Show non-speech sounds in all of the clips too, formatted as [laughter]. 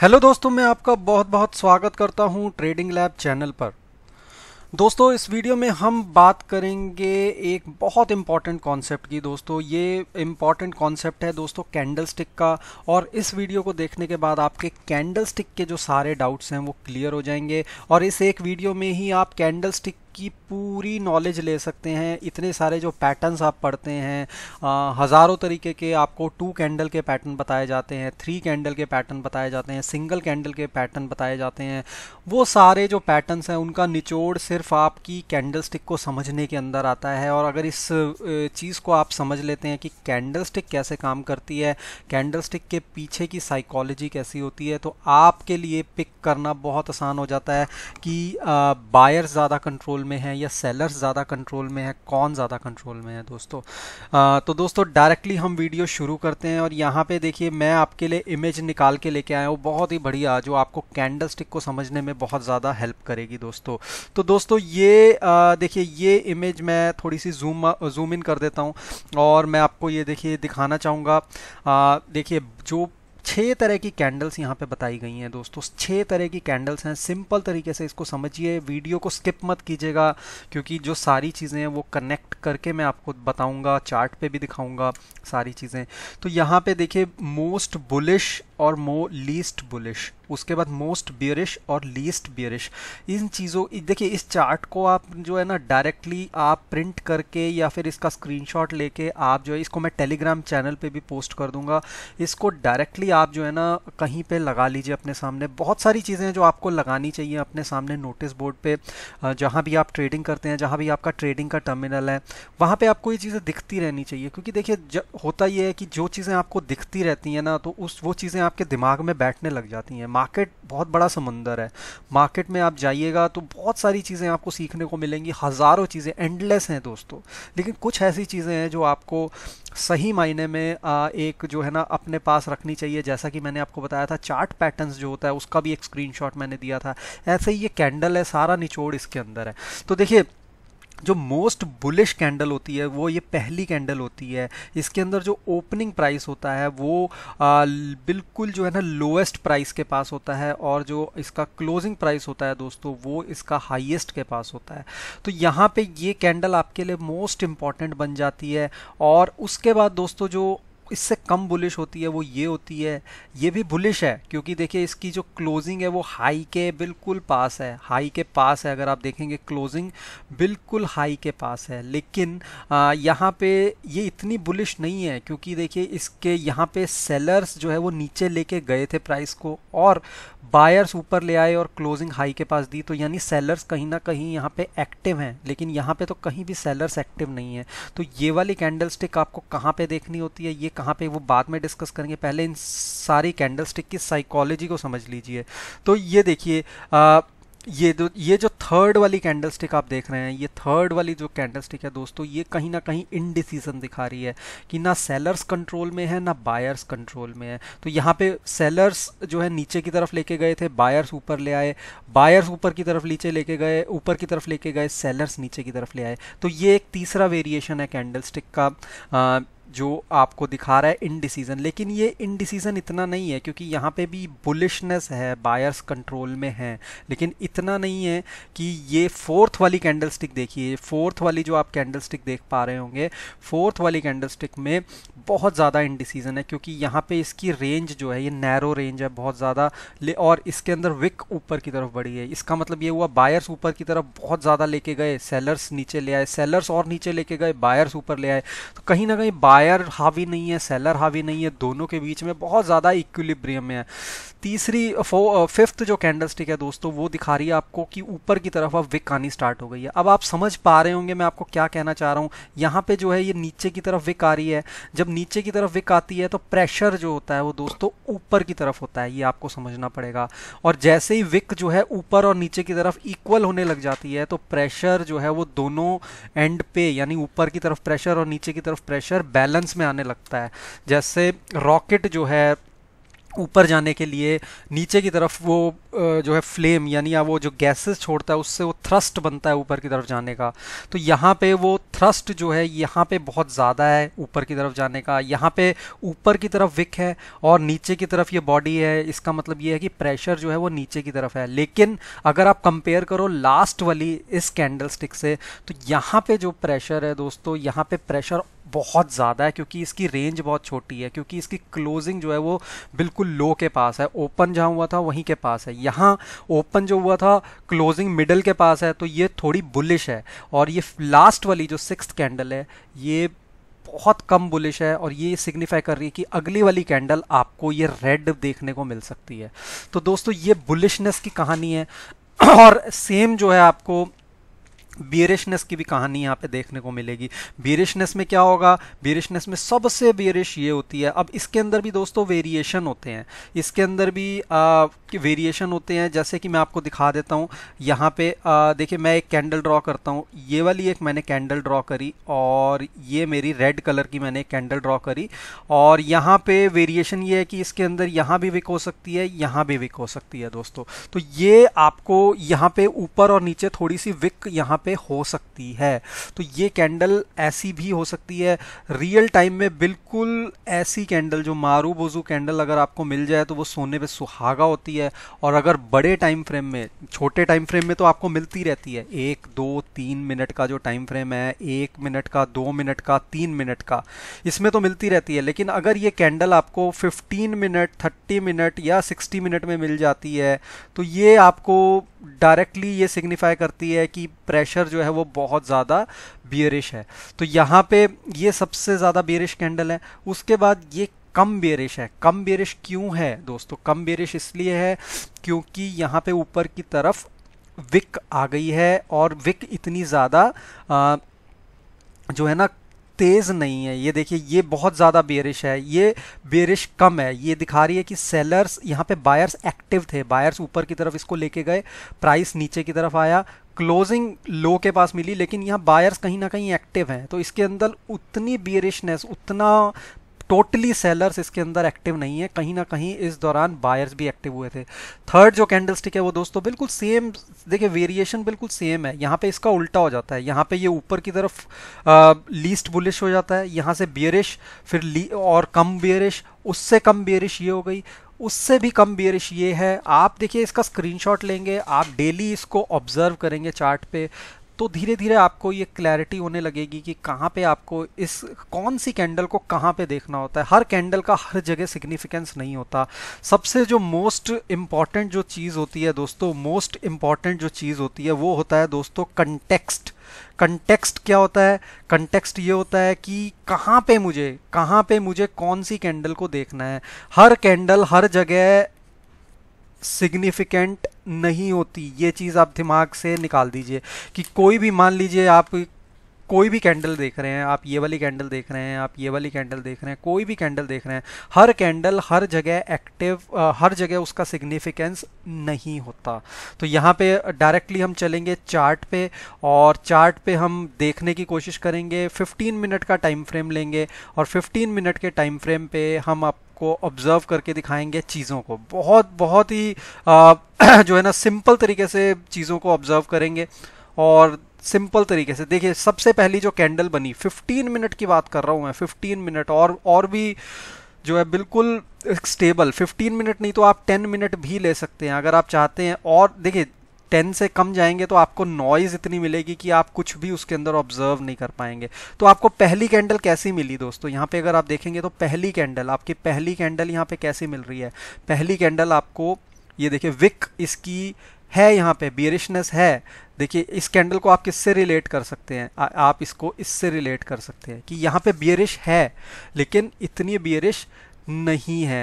hello दोस्तों मैं आपका बहुत बहुत स्वागत करता हूं ट्रेडिंग लैब चैनल पर दोस्तों इस वीडियो में हम बात करेंगे एक बहुत इम्पॉर्टेंट कॉन्सेप्ट की दोस्तों ये इम्पॉर्टेंट कॉन्सेप्ट है दोस्तों कैंडलस्टिक का और इस वीडियो को देखने के बाद आपके कैंडलस्टिक के जो सारे डाउट्स हैं वो क्लियर हो जाएंगे और इस एक वीडियो में ही आप कैंडलस्टिक की पूरी नॉलेज ले सकते हैं इतने सारे जो पैटर्न्स आप पढ़ते हैं हज़ारों तरीके के आपको टू कैंडल के पैटर्न बताए जाते हैं थ्री कैंडल के पैटर्न बताए जाते हैं सिंगल कैंडल के पैटर्न बताए जाते हैं वो सारे जो पैटर्न्स हैं उनका निचोड़ सिर्फ आपकी कैंडल स्टिक को समझने के अंदर आता है और अगर इस चीज़ को आप समझ लेते हैं कि कैंडल स्टिक कैसे काम करती है कैंडल स्टिक के पीछे की साइकोलॉजी कैसी होती है तो आपके लिए पिक करना बहुत आसान हो जाता है कि बायर ज़्यादा कंट्रोल में है या सेलर्स ज़्यादा कंट्रोल में है कौन ज़्यादा कंट्रोल में है दोस्तों आ, तो दोस्तों डायरेक्टली हम वीडियो शुरू करते हैं और यहाँ पे देखिए मैं आपके लिए इमेज निकाल के लेके आया हूँ बहुत ही बढ़िया जो आपको कैंडल को समझने में बहुत ज़्यादा हेल्प करेगी दोस्तों तो दोस्तों ये देखिए ये इमेज मैं थोड़ी सी जूम जूम इन कर देता हूँ और मैं आपको ये देखिए दिखाना चाहूँगा देखिए जो छः तरह की कैंडल्स यहाँ पे बताई गई हैं दोस्तों छः तरह की कैंडल्स हैं सिंपल तरीके से इसको समझिए वीडियो को स्किप मत कीजिएगा क्योंकि जो सारी चीज़ें हैं वो कनेक्ट करके मैं आपको बताऊँगा चार्ट पे भी दिखाऊँगा सारी चीज़ें तो यहाँ पे देखिए मोस्ट बुलिश और मो लीस्ट बुलिश उसके बाद मोस्ट बियरिश और लीस्ट बियरिश इन चीज़ों देखिए इस चार्ट को आप जो है ना डायरेक्टली आप प्रिंट करके या फिर इसका स्क्रीनशॉट लेके आप जो है इसको मैं टेलीग्राम चैनल पे भी पोस्ट कर दूंगा इसको डायरेक्टली आप जो है ना कहीं पे लगा लीजिए अपने सामने बहुत सारी चीज़ें हैं जो आपको लगानी चाहिए अपने सामने नोटिस बोर्ड पर जहाँ भी आप ट्रेडिंग करते हैं जहाँ भी आपका ट्रेडिंग का टर्मिनल है वहाँ पर आपको ये चीज़ें दिखती रहनी चाहिए क्योंकि देखिए होता ये है कि जो चीज़ें आपको दिखती रहती हैं ना तो उस वो चीज़ें आपके दिमाग में बैठने लग जाती हैं मार्केट बहुत बड़ा समंदर है मार्केट में आप जाइएगा तो बहुत सारी चीज़ें आपको सीखने को मिलेंगी हज़ारों चीज़ें एंडलेस हैं दोस्तों लेकिन कुछ ऐसी चीज़ें हैं जो आपको सही मायने में एक जो है ना अपने पास रखनी चाहिए जैसा कि मैंने आपको बताया था चार्ट पैटर्न्स जो होता है उसका भी एक स्क्रीनशॉट मैंने दिया था ऐसे ही ये कैंडल है सारा निचोड़ इसके अंदर है तो देखिए जो मोस्ट बुलिश कैंडल होती है वो ये पहली कैंडल होती है इसके अंदर जो ओपनिंग प्राइस होता है वो आ, बिल्कुल जो है ना लोएस्ट प्राइस के पास होता है और जो इसका क्लोजिंग प्राइस होता है दोस्तों वो इसका हाईएस्ट के पास होता है तो यहाँ पे ये कैंडल आपके लिए मोस्ट इम्पॉर्टेंट बन जाती है और उसके बाद दोस्तों जो इससे कम बुलिश होती है वो ये होती है ये भी बुलिश है क्योंकि देखिए इसकी जो क्लोजिंग है वो हाई के बिल्कुल पास है हाई के पास है अगर आप देखेंगे क्लोजिंग बिल्कुल हाई के पास है लेकिन यहाँ पे ये इतनी बुलिश नहीं है क्योंकि देखिए इसके यहाँ पे सेलर्स जो है वो नीचे लेके गए थे प्राइस को और बायर्स ऊपर ले आए और क्लोजिंग हाई के पास दी तो यानी सेलर्स कहीं ना कहीं यहाँ पे एक्टिव हैं लेकिन यहाँ पे तो कहीं भी सेलर्स एक्टिव नहीं है तो ये वाली कैंडल स्टिक आपको कहाँ पे देखनी होती है ये कहाँ पे वो बाद में डिस्कस करेंगे पहले इन सारी कैंडल की साइकोलॉजी को समझ लीजिए तो ये देखिए ये जो ये जो थर्ड वाली कैंडलस्टिक आप देख रहे हैं ये थर्ड वाली जो कैंडलस्टिक है दोस्तों ये कहीं ना कहीं इनडिसीजन दिखा रही है कि ना सेलर्स कंट्रोल में है ना बायर्स कंट्रोल में है तो यहाँ पे सेलर्स जो है नीचे की तरफ लेके गए थे बायर्स ऊपर ले आए बायर्स ऊपर की तरफ नीचे लेके गए ऊपर की तरफ लेके गए सेलर्स नीचे की तरफ ले आए तो ये एक तीसरा वेरिएशन है कैंडल का आ, जो आपको दिखा रहा है इनडिसीजन लेकिन ये इनडिसीजन इतना नहीं है क्योंकि यहाँ पे भी बुलिशनेस है बायर्स कंट्रोल में है लेकिन इतना नहीं है कि ये फोर्थ वाली कैंडलस्टिक देखिए फोर्थ वाली जो आप कैंडलस्टिक देख पा रहे होंगे फोर्थ वाली कैंडलस्टिक में बहुत ज़्यादा इंडिसीजन है क्योंकि यहाँ पे इसकी रेंज जो है ये नैरो रेंज है बहुत ज़्यादा और इसके अंदर विक ऊपर की तरफ बढ़ी है इसका मतलब ये हुआ बायर्स ऊपर की तरफ बहुत ज़्यादा लेके गए सेलर्स नीचे ले आए सेलर्स और नीचे लेके गए बायर्स ऊपर ले आए तो कहीं ना कहीं बायर हावी नहीं है सेलर हावी नहीं है दोनों के बीच में बहुत ज़्यादा इक्विलिब्रियम में है तीसरी फिफ्थ uh, जो स्टिक है दोस्तों वो दिखा रही है आपको कि ऊपर की तरफ अब विक आनी स्टार्ट हो गई है अब आप समझ पा रहे होंगे मैं आपको क्या कहना चाह रहा हूँ यहाँ पे जो है ये नीचे की तरफ विक आ रही है जब नीचे की तरफ विक आती है तो प्रेशर जो होता है वो दोस्तों ऊपर की तरफ होता है ये आपको समझना पड़ेगा और जैसे ही विक जो है ऊपर और नीचे की तरफ इक्वल होने लग जाती है तो प्रेशर जो है वो दोनों एंड पे यानी ऊपर की तरफ प्रेशर और नीचे की तरफ प्रेशर बैलेंस में आने लगता है जैसे रॉकेट जो है ऊपर जाने के लिए नीचे की तरफ वो जो है फ्लेम यानी या वो जो गैसेस छोड़ता है उससे वो थ्रस्ट बनता है ऊपर की तरफ जाने का तो यहाँ पे वो थ्रस्ट जो है यहाँ पे बहुत ज़्यादा है ऊपर की तरफ जाने का यहाँ पे ऊपर की तरफ विक है और नीचे की तरफ ये बॉडी है इसका मतलब ये है कि प्रेशर जो है वो नीचे की तरफ है लेकिन अगर आप कंपेयर करो लास्ट वाली इस कैंडल से तो यहाँ पर जो प्रेशर है दोस्तों यहाँ पर प्रेशर बहुत ज़्यादा है क्योंकि इसकी रेंज बहुत छोटी है क्योंकि इसकी क्लोजिंग जो है वो बिल्कुल लो के पास है ओपन जहाँ हुआ था वहीं के पास है यहाँ ओपन जो हुआ था क्लोजिंग मिडल के पास है तो ये थोड़ी बुलिश है और ये लास्ट वाली जो सिक्स कैंडल है ये बहुत कम बुलिश है और ये सिग्निफाई कर रही है कि अगली वाली कैंडल आपको ये रेड देखने को मिल सकती है तो दोस्तों ये बुलिशनेस की कहानी है और सेम जो है आपको बियरिशनेस की भी कहानी यहाँ पे देखने को मिलेगी बियरिशनेस में क्या होगा बियरिशनेस में सबसे बियरिश ये होती है अब इसके अंदर भी दोस्तों वेरिएशन होते हैं इसके अंदर भी वेरिएशन होते हैं जैसे कि मैं आपको दिखा देता हूँ यहाँ पे देखिए मैं एक कैंडल ड्रॉ करता हूँ ये वाली एक मैंने कैंडल ड्रॉ करी और ये मेरी रेड कलर की मैंने कैंडल ड्रॉ करी और यहाँ पर वेरिएशन ये है कि इसके अंदर यहाँ भी विक हो सकती है यहाँ भी विक हो सकती है दोस्तों तो ये आपको यहाँ पे ऊपर और नीचे थोड़ी सी विक यहाँ पे हो सकती है तो ये कैंडल ऐसी भी हो सकती है रियल टाइम में बिल्कुल ऐसी कैंडल जो मारू बोजू कैंडल अगर आपको मिल जाए तो वो सोने पे सुहागा होती है और अगर बड़े टाइम फ्रेम में छोटे टाइम फ्रेम में तो आपको मिलती रहती है एक दो तीन मिनट का जो टाइम फ्रेम है एक मिनट का दो मिनट का तीन मिनट का इसमें तो मिलती रहती है लेकिन अगर ये कैंडल आपको फिफ्टीन मिनट थर्टी मिनट या सिक्सटी मिनट में मिल जाती है तो ये आपको डायरेक्टली ये सिग्निफाई करती है कि प्रेशर प्रेशर जो है वो बहुत ज़्यादा बियरिश है तो यहाँ पे ये सबसे ज़्यादा बियरिश कैंडल है उसके बाद ये कम बियरिश है कम बियरिश क्यों है दोस्तों कम बियरिश इसलिए है क्योंकि यहाँ पे ऊपर की तरफ विक आ गई है और विक इतनी ज़्यादा जो है ना तेज़ नहीं है ये देखिए ये बहुत ज़्यादा बेरिश है ये बेरिश कम है ये दिखा रही है कि सेलर्स यहाँ पे बायर्स एक्टिव थे बायर्स ऊपर की तरफ इसको लेके गए प्राइस नीचे की तरफ आया क्लोजिंग लो के पास मिली लेकिन यहाँ बायर्स कहीं ना कहीं एक्टिव हैं तो इसके अंदर उतनी बियरिशनेस उतना टोटली सेलर्स इसके अंदर एक्टिव नहीं है कहीं ना कहीं इस दौरान बायर्स भी एक्टिव हुए थे थर्ड जो कैंडल स्टिक है वो दोस्तों बिल्कुल सेम देखिए वेरिएशन बिल्कुल सेम है यहाँ पे इसका उल्टा हो जाता है यहाँ पे ये ऊपर की तरफ लीस्ट बुलिश हो जाता है यहाँ से बियरिश फिर और कम बियरिश उससे कम बियरिश ये हो गई उससे भी कम बियरिश ये है आप देखिए इसका स्क्रीनशॉट लेंगे आप डेली इसको ऑब्जर्व करेंगे चार्ट पे तो धीरे धीरे आपको ये क्लैरिटी होने लगेगी कि कहाँ पे आपको इस कौन सी कैंडल को कहाँ पे देखना होता है हर कैंडल का हर जगह सिग्निफिकेंस नहीं होता सबसे जो मोस्ट इम्पॉर्टेंट जो चीज़ होती है दोस्तों मोस्ट इम्पॉर्टेंट जो चीज़ होती है वो होता है दोस्तों कंटेक्स्ट कंटेक्स्ट क्या होता है कंटेक्स्ट ये होता है कि कहाँ पे मुझे कहाँ पे मुझे कौन सी कैंडल को देखना है हर कैंडल हर जगह सिग्निफिकेंट नहीं होती ये चीज़ आप दिमाग से निकाल दीजिए कि कोई भी मान लीजिए आप कोई भी कैंडल देख रहे हैं आप ये वाली कैंडल देख रहे हैं आप ये वाली कैंडल देख रहे हैं कोई भी कैंडल देख रहे हैं हर कैंडल हर जगह एक्टिव हर जगह उसका सिग्निफिकेंस नहीं होता तो यहाँ पे डायरेक्टली हम चलेंगे चार्ट पे और चार्ट पे हम देखने की कोशिश करेंगे 15 मिनट का टाइम फ्रेम लेंगे और 15 मिनट के टाइम फ्रेम पर हम आप आपको ऑब्जर्व करके दिखाएंगे चीज़ों को बहुत बहुत ही [clears throat] जो है ना सिंपल तरीके से चीज़ों को ऑब्जर्व करेंगे और सिंपल तरीके से देखिए सबसे पहली जो कैंडल बनी 15 मिनट की बात कर रहा हूँ मैं 15 मिनट और और भी जो है बिल्कुल स्टेबल 15 मिनट नहीं तो आप 10 मिनट भी ले सकते हैं अगर आप चाहते हैं और देखिए टेन से कम जाएंगे तो आपको नॉइज़ इतनी मिलेगी कि आप कुछ भी उसके अंदर ऑब्जर्व नहीं कर पाएंगे तो आपको पहली कैंडल कैसी मिली दोस्तों यहाँ पे अगर आप देखेंगे तो पहली कैंडल आपकी पहली कैंडल यहाँ पे कैसी मिल रही है पहली कैंडल आपको ये देखिए विक इसकी है यहाँ पे बियरिशनेस है देखिए इस कैंडल को आप किससे रिलेट कर सकते हैं आ, आप इसको इससे रिलेट कर सकते हैं कि यहाँ पे बियरिश है लेकिन इतनी बियरिश नहीं है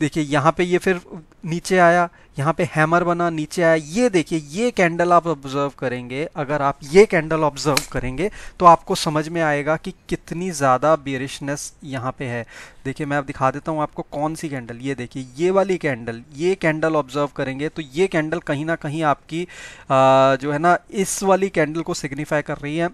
देखिए यहाँ पे ये फिर नीचे आया यहाँ पे हैमर बना नीचे आया ये देखिए ये कैंडल आप ऑब्जर्व करेंगे अगर आप ये कैंडल ऑब्जर्व करेंगे तो आपको समझ में आएगा कि कितनी ज़्यादा बेरिशनेस यहाँ पे है देखिए मैं अब दिखा देता हूँ आपको कौन सी कैंडल ये देखिए ये वाली कैंडल ये कैंडल ऑब्जर्व करेंगे तो ये कैंडल कहीं ना कहीं आपकी आ, जो है ना इस वाली कैंडल को सिग्निफाई कर रही है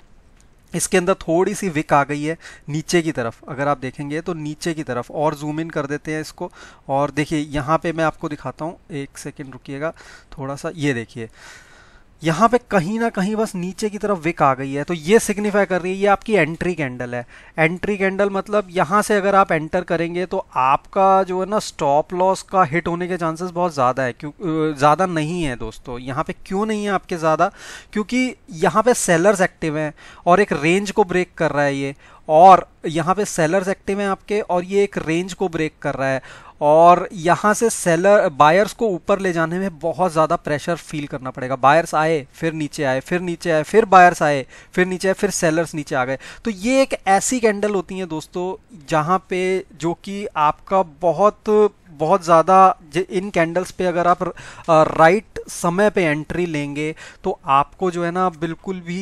इसके अंदर थोड़ी सी विक आ गई है नीचे की तरफ अगर आप देखेंगे तो नीचे की तरफ और जूम इन कर देते हैं इसको और देखिए यहाँ पे मैं आपको दिखाता हूँ एक सेकेंड रुकिएगा थोड़ा सा ये देखिए यहाँ पे कहीं ना कहीं बस नीचे की तरफ विक आ गई है तो ये सिग्निफाई कर रही है ये आपकी एंट्री कैंडल है एंट्री कैंडल मतलब यहाँ से अगर आप एंटर करेंगे तो आपका जो है ना स्टॉप लॉस का हिट होने के चांसेस बहुत ज़्यादा है क्यों ज़्यादा नहीं है दोस्तों यहाँ पे क्यों नहीं है आपके ज़्यादा क्योंकि यहाँ पे सेलर्स एक्टिव हैं और एक रेंज को ब्रेक कर रहा है ये और यहाँ पे सेलर्स एक्टिव हैं आपके और ये एक रेंज को ब्रेक कर रहा है और यहाँ से सेलर बायर्स को ऊपर ले जाने में बहुत ज़्यादा प्रेशर फील करना पड़ेगा बायर्स आए फिर नीचे आए फिर नीचे आए फिर बायर्स आए फिर नीचे आए फिर सेलर्स नीचे आ गए तो ये एक ऐसी कैंडल होती हैं दोस्तों जहाँ पे जो कि आपका बहुत बहुत ज़्यादा इन कैंडल्स पे अगर आप राइट समय पे एंट्री लेंगे तो आपको जो है ना बिल्कुल भी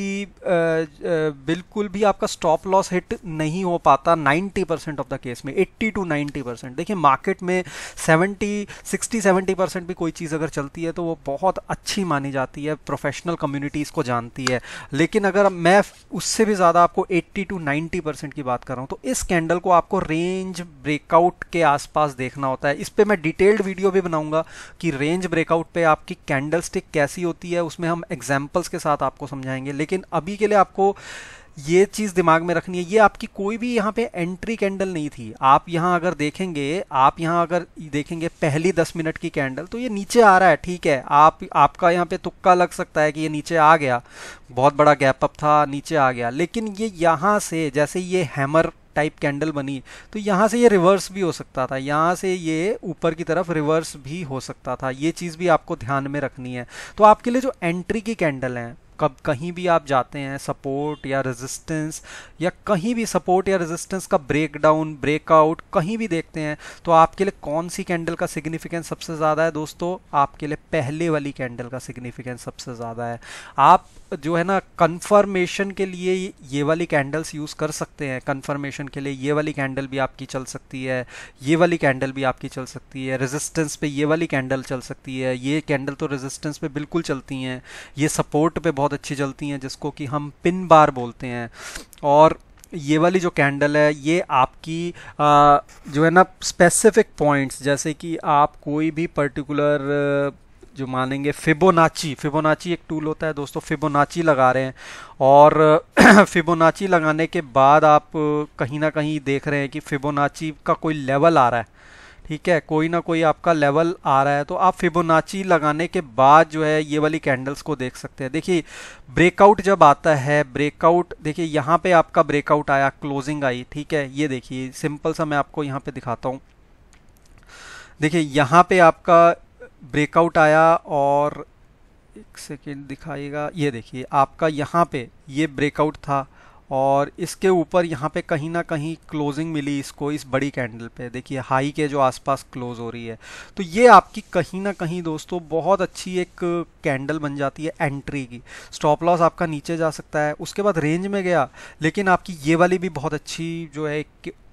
बिल्कुल भी आपका स्टॉप लॉस हिट नहीं हो पाता 90 परसेंट ऑफ द केस में 80 टू 90 परसेंट देखिए मार्केट में 70 60 70 परसेंट भी कोई चीज़ अगर चलती है तो वो बहुत अच्छी मानी जाती है प्रोफेशनल कम्युनिटीज़ को जानती है लेकिन अगर मैं उससे भी ज़्यादा आपको एट्टी टू नाइन्टी परसेंट की बात कर रहा हूँ तो इस कैंडल को आपको रेंज ब्रेकआउट के आसपास देखना होता है इस पर मैं डिटेल्ड वीडियो भी बनाऊंगा कि रेंज ब्रेकआउट पे आपकी कैंडल स्टिक कैसी होती है उसमें हम एग्जाम्पल्स के साथ आपको समझाएंगे लेकिन अभी के लिए आपको ये चीज़ दिमाग में रखनी है ये आपकी कोई भी यहाँ पे एंट्री कैंडल नहीं थी आप यहाँ अगर देखेंगे आप यहाँ अगर देखेंगे पहली दस मिनट की कैंडल तो ये नीचे आ रहा है ठीक है आप आपका यहाँ पे तुक्का लग सकता है कि ये नीचे आ गया बहुत बड़ा गैप अप था नीचे आ गया लेकिन ये यहाँ से जैसे ये हैमर टाइप कैंडल बनी तो यहाँ से ये रिवर्स भी हो सकता था यहाँ से ये ऊपर की तरफ रिवर्स भी हो सकता था ये चीज़ भी आपको ध्यान में रखनी है तो आपके लिए जो एंट्री की कैंडल हैं कब कहीं भी आप जाते हैं सपोर्ट या रेजिस्टेंस या कहीं भी सपोर्ट या रेजिस्टेंस का ब्रेकडाउन ब्रेकआउट कहीं भी देखते हैं तो आपके लिए कौन सी कैंडल का सिग्निफिकेंस सबसे ज़्यादा है दोस्तों आपके लिए पहले वाली कैंडल का सिग्निफिकेंस सबसे ज़्यादा है आप जो है ना कन्फर्मेशन के लिए ये वाली कैंडल्स यूज़ कर सकते हैं कन्फर्मेशन के लिए ये वाली कैंडल भी आपकी चल सकती है ये वाली कैंडल भी आपकी चल सकती है रेजिस्टेंस पे ये वाली कैंडल चल सकती है ये कैंडल तो रेजिस्टेंस पे बिल्कुल चलती हैं ये सपोर्ट पे बहुत बहुत अच्छी जलती हैं जिसको कि हम पिन बार बोलते हैं और ये वाली जो कैंडल है ये आपकी आ, जो है ना स्पेसिफिक पॉइंट्स जैसे कि आप कोई भी पर्टिकुलर जो मानेंगे फिबोनाची फिबोनाची एक टूल होता है दोस्तों फिबोनाची लगा रहे हैं और फिबोनाची [clears throat] लगाने के बाद आप कहीं ना कहीं देख रहे हैं कि फिबोनाची का कोई लेवल आ रहा है ठीक है कोई ना कोई आपका लेवल आ रहा है तो आप फिबोनाची लगाने के बाद जो है ये वाली कैंडल्स को देख सकते हैं देखिए ब्रेकआउट जब आता है ब्रेकआउट देखिए यहाँ पे आपका ब्रेकआउट आया क्लोजिंग आई ठीक है ये देखिए सिंपल सा मैं आपको यहाँ पे दिखाता हूँ देखिए यहाँ पे आपका ब्रेकआउट आया और एक सेकेंड दिखाएगा ये देखिए आपका यहाँ पे ये ब्रेकआउट था और इसके ऊपर यहाँ पे कहीं ना कहीं क्लोजिंग मिली इसको इस बड़ी कैंडल पे देखिए हाई के जो आसपास क्लोज हो रही है तो ये आपकी कहीं ना कहीं दोस्तों बहुत अच्छी एक कैंडल बन जाती है एंट्री की स्टॉप लॉस आपका नीचे जा सकता है उसके बाद रेंज में गया लेकिन आपकी ये वाली भी बहुत अच्छी जो है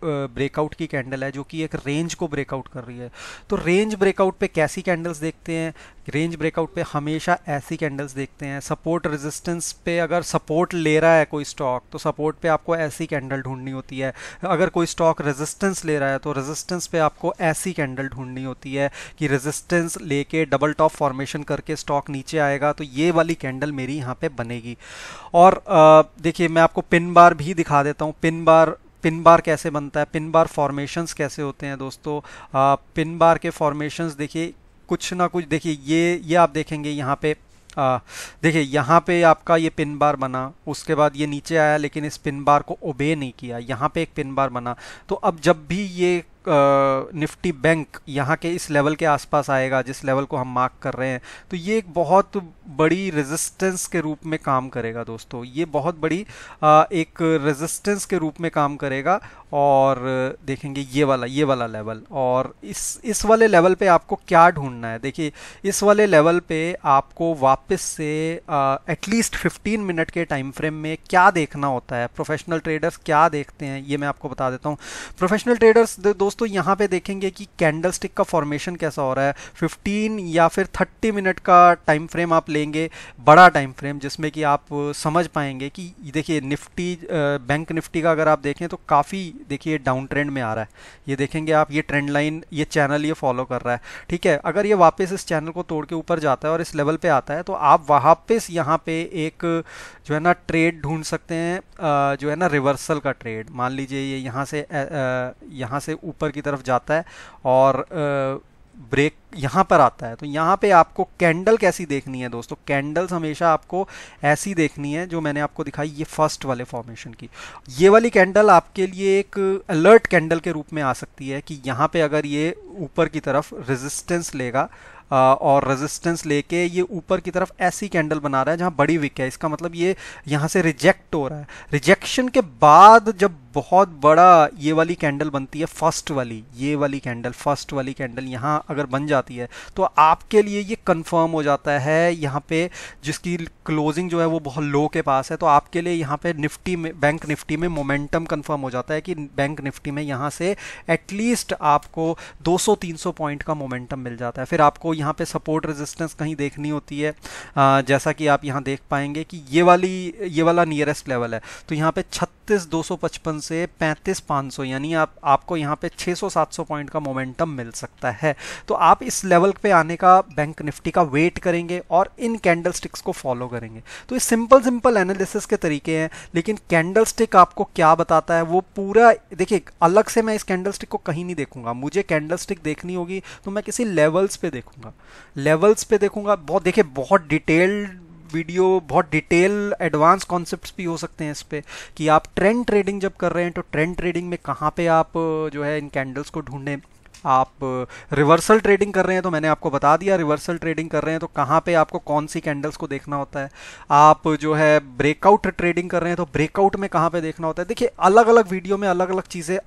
ब्रेकआउट की कैंडल है जो कि एक रेंज को ब्रेकआउट कर रही है तो रेंज ब्रेकआउट पे कैसी कैंडल्स देखते हैं रेंज ब्रेकआउट पे हमेशा ऐसी कैंडल्स देखते हैं सपोर्ट रेजिस्टेंस पे अगर सपोर्ट ले रहा है कोई स्टॉक तो सपोर्ट पे आपको ऐसी कैंडल ढूंढनी होती है अगर कोई स्टॉक रेजिस्टेंस ले रहा है तो रेजिस्टेंस पे आपको ऐसी कैंडल ढूंढनी होती है कि रेजिस्टेंस लेके डबल टॉप फॉर्मेशन करके स्टॉक नीचे आएगा तो ये वाली कैंडल मेरी यहाँ पर बनेगी और देखिए मैं आपको पिन बार भी दिखा देता हूँ पिन बार पिन बार कैसे बनता है पिन बार फॉर्मेशंस कैसे होते हैं दोस्तों आ, पिन बार के फॉर्मेशंस देखिए कुछ ना कुछ देखिए ये ये आप देखेंगे यहाँ पे देखिए यहाँ पे आपका ये पिन बार बना उसके बाद ये नीचे आया लेकिन इस पिन बार को ओबे नहीं किया यहाँ पे एक पिन बार बना तो अब जब भी ये निफ्टी बैंक यहाँ के इस लेवल के आसपास आएगा जिस लेवल को हम मार्क कर रहे हैं तो ये एक बहुत बड़ी रेजिस्टेंस के रूप में काम करेगा दोस्तों ये बहुत बड़ी आ, एक रेजिस्टेंस के रूप में काम करेगा और देखेंगे ये वाला ये वाला लेवल और इस इस वाले लेवल पे आपको क्या ढूंढना है देखिए इस वाले लेवल पे आपको वापस से एटलीस्ट 15 मिनट के टाइम फ्रेम में क्या देखना होता है प्रोफेशनल ट्रेडर्स क्या देखते हैं ये मैं आपको बता देता हूँ प्रोफेशनल ट्रेडर्स दोस्तों दोस्तों यहाँ पे देखेंगे कि कैंडलस्टिक का फॉर्मेशन कैसा हो रहा है 15 या फिर 30 मिनट का टाइम फ्रेम आप लेंगे बड़ा टाइम फ्रेम जिसमें कि आप समझ पाएंगे कि देखिए निफ्टी बैंक निफ्टी का अगर आप देखें तो काफ़ी देखिए डाउन ट्रेंड में आ रहा है ये देखेंगे आप ये ट्रेंड लाइन ये चैनल ये फॉलो कर रहा है ठीक है अगर ये वापस इस चैनल को तोड़ के ऊपर जाता है और इस लेवल पर आता है तो आप वापस यहाँ पर एक जो है ना ट्रेड ढूंढ सकते हैं जो है ना रिवर्सल का ट्रेड मान लीजिए ये यहाँ से यहाँ से ऊपर ऊपर की तरफ जाता है और ब्रेक यहाँ पर आता है तो यहाँ पे आपको कैंडल कैसी देखनी है दोस्तों कैंडल्स हमेशा आपको ऐसी देखनी है जो मैंने आपको दिखाई ये फर्स्ट वाले फॉर्मेशन की ये वाली कैंडल आपके लिए एक अलर्ट कैंडल के रूप में आ सकती है कि यहाँ पे अगर ये ऊपर की तरफ रेजिस्टेंस लेगा और रेजिस्टेंस लेके ये ऊपर की तरफ ऐसी कैंडल बना रहा है जहाँ बड़ी विक है इसका मतलब ये यहाँ से रिजेक्ट हो रहा है रिजेक्शन के बाद जब बहुत बड़ा ये वाली कैंडल बनती है फर्स्ट वाली ये वाली कैंडल फर्स्ट वाली कैंडल यहाँ अगर बन जाती है तो आपके लिए ये कंफर्म हो जाता है यहाँ पे जिसकी क्लोजिंग जो है वो बहुत लो के पास है तो आपके लिए यहाँ पे निफ्टी में बैंक निफ्टी में मोमेंटम कंफर्म हो जाता है कि बैंक निफ्टी में यहाँ से एटलीस्ट आपको दो सौ पॉइंट का मोमेंटम मिल जाता है फिर आपको यहाँ पर सपोर्ट रेजिस्टेंस कहीं देखनी होती है जैसा कि आप यहाँ देख पाएंगे कि ये वाली ये वाला नियरेस्ट लेवल है तो यहाँ पे छत्तीस उनतीस दो सौ पचपन से पैंतीस सौ यानी आप आपको यहाँ पे 600 सौ सात सौ पॉइंट का मोमेंटम मिल सकता है तो आप इस लेवल पे आने का बैंक निफ्टी का वेट करेंगे और इन कैंडल स्टिक्स को फॉलो करेंगे तो ये सिंपल सिंपल एनालिसिस के तरीके हैं लेकिन कैंडल स्टिक आपको क्या बताता है वो पूरा देखिए अलग से मैं इस कैंडल स्टिक को कहीं नहीं देखूंगा मुझे कैंडल स्टिक देखनी होगी तो मैं किसी लेवल्स पे देखूंगा लेवल्स पे देखूंगा बहुत देखिए बहुत डिटेल्ड वीडियो बहुत डिटेल एडवांस कॉन्सेप्ट भी हो सकते हैं इस पर कि आप ट्रेंड ट्रेडिंग जब कर रहे हैं तो ट्रेंड ट्रेडिंग में कहाँ पे आप जो है इन कैंडल्स को ढूंढें आप रिवर्सल ट्रेडिंग कर रहे हैं तो मैंने आपको बता दिया रिवर्सल ट्रेडिंग कर रहे हैं तो कहाँ पे आपको कौन सी कैंडल्स को देखना होता है आप जो है ब्रेकआउट ट्रेडिंग कर रहे हैं तो ब्रेकआउट में कहाँ पे देखना होता है देखिए अलग अलग वीडियो में अलग अलग चीज़ें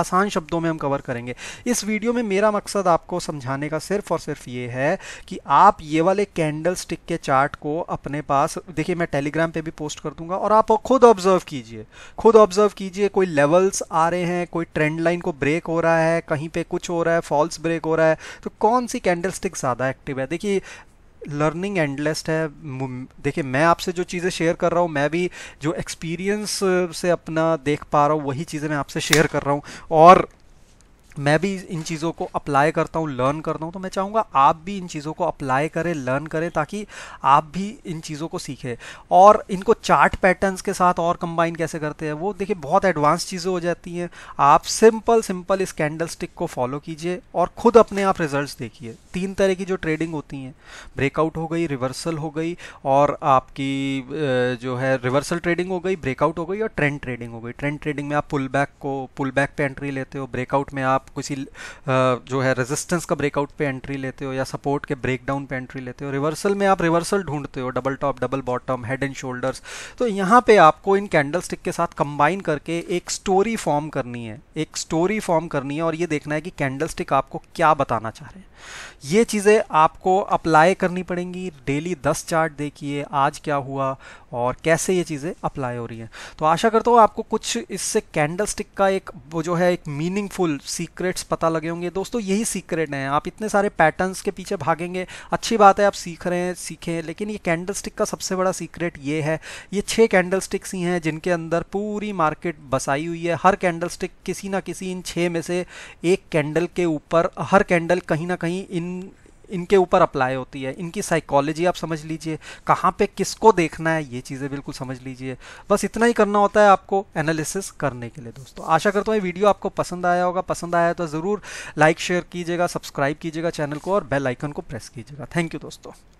आसान शब्दों में हम कवर करेंगे इस वीडियो में मेरा मकसद आपको समझाने का सिर्फ और सिर्फ ये है कि आप ये वाले कैंडल स्टिक के चार्ट को अपने पास देखिए मैं टेलीग्राम पर भी पोस्ट कर दूंगा और आप खुद ऑब्जर्व कीजिए खुद ऑब्जर्व कीजिए कोई लेवल्स आ रहे हैं कोई ट्रेंड लाइन को ब्रेक हो रहा है कहीं पर कुछ हो हो रहा है फॉल्स ब्रेक हो रहा है तो कौन सी कैंडल स्टिक ज़्यादा एक्टिव है देखिए लर्निंग एंडलेस्ट है देखिए मैं आपसे जो चीज़ें शेयर कर रहा हूँ मैं भी जो एक्सपीरियंस से अपना देख पा रहा हूँ वही चीज़ें मैं आपसे शेयर कर रहा हूँ और मैं भी इन चीज़ों को अप्लाई करता हूँ लर्न करता हूँ तो मैं चाहूँगा आप भी इन चीज़ों को अप्लाई करें लर्न करें ताकि आप भी इन चीज़ों को सीखें और इनको चार्ट पैटर्न्स के साथ और कंबाइन कैसे करते हैं वो देखिए बहुत एडवांस चीज़ें हो जाती हैं आप सिंपल सिंपल इस कैंडल स्टिक को फॉलो कीजिए और खुद अपने आप रिजल्ट देखिए तीन तरह की जो ट्रेडिंग होती हैं ब्रेकआउट हो गई रिवर्सल हो गई और आपकी जो है रिवर्सल ट्रेडिंग हो गई ब्रेकआउट हो गई और ट्रेंड ट्रेडिंग हो गई ट्रेंड ट्रेडिंग में आप पुल बैक को पुल बैक पर एंट्री लेते हो ब्रेकआउट में आप आप किसी जो है रेजिस्टेंस का ब्रेकआउट पे एंट्री लेते हो या सपोर्ट के ब्रेकडाउन पे एंट्री लेते हो रिवर्सल में आप रिवर्सल ढूंढते हो double top double bottom head and shoulders तो यहाँ पे आपको इन कैंडल के साथ कंबाइन करके एक स्टोरी फॉर्म करनी है एक स्टोरी फॉर्म करनी है और ये देखना है कि कैंडल आपको क्या बताना चाह रहे हैं ये चीज़ें आपको अप्लाई करनी पड़ेंगी डेली दस चार्ट देखिए आज क्या हुआ और कैसे ये चीज़ें अप्लाई हो रही हैं तो आशा करता हूँ आपको कुछ इससे कैंडलस्टिक का एक वो जो है एक मीनिंगफुल सी सीक्रेट्स पता लगे होंगे दोस्तों यही सीक्रेट हैं आप इतने सारे पैटर्न्स के पीछे भागेंगे अच्छी बात है आप सीख रहे हैं सीखें लेकिन ये कैंडल का सबसे बड़ा सीक्रेट ये है ये छः कैंडल ही हैं जिनके अंदर पूरी मार्केट बसाई हुई है हर कैंडल किसी ना किसी इन छः में से एक कैंडल के ऊपर हर कैंडल कहीं ना कहीं इन इनके ऊपर अप्लाई होती है इनकी साइकोलॉजी आप समझ लीजिए कहाँ पे किसको देखना है ये चीज़ें बिल्कुल समझ लीजिए बस इतना ही करना होता है आपको एनालिसिस करने के लिए दोस्तों आशा करता हूँ ये वीडियो आपको पसंद आया होगा पसंद आया तो ज़रूर लाइक शेयर कीजिएगा सब्सक्राइब कीजिएगा चैनल को और बेल आइकन को प्रेस कीजिएगा थैंक यू दोस्तों